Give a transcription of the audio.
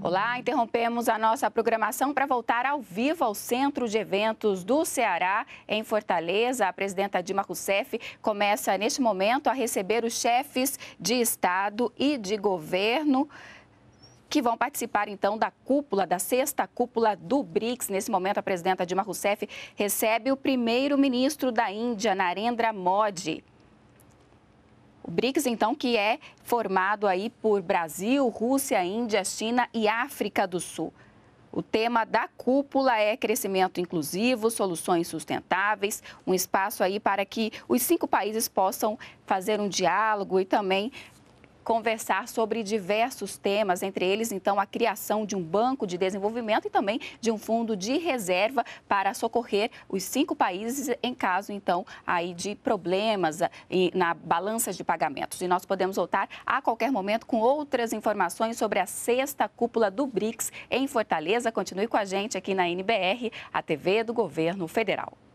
Olá, interrompemos a nossa programação para voltar ao vivo ao Centro de Eventos do Ceará, em Fortaleza. A presidenta Dilma Rousseff começa neste momento a receber os chefes de Estado e de governo que vão participar então da cúpula, da sexta cúpula do BRICS. Nesse momento, a presidenta Dilma Rousseff recebe o primeiro-ministro da Índia, Narendra Modi. O BRICS, então, que é formado aí por Brasil, Rússia, Índia, China e África do Sul. O tema da cúpula é crescimento inclusivo, soluções sustentáveis, um espaço aí para que os cinco países possam fazer um diálogo e também conversar sobre diversos temas, entre eles, então, a criação de um banco de desenvolvimento e também de um fundo de reserva para socorrer os cinco países em caso, então, aí de problemas eh, na balança de pagamentos. E nós podemos voltar a qualquer momento com outras informações sobre a sexta cúpula do BRICS em Fortaleza. Continue com a gente aqui na NBR, a TV do Governo Federal.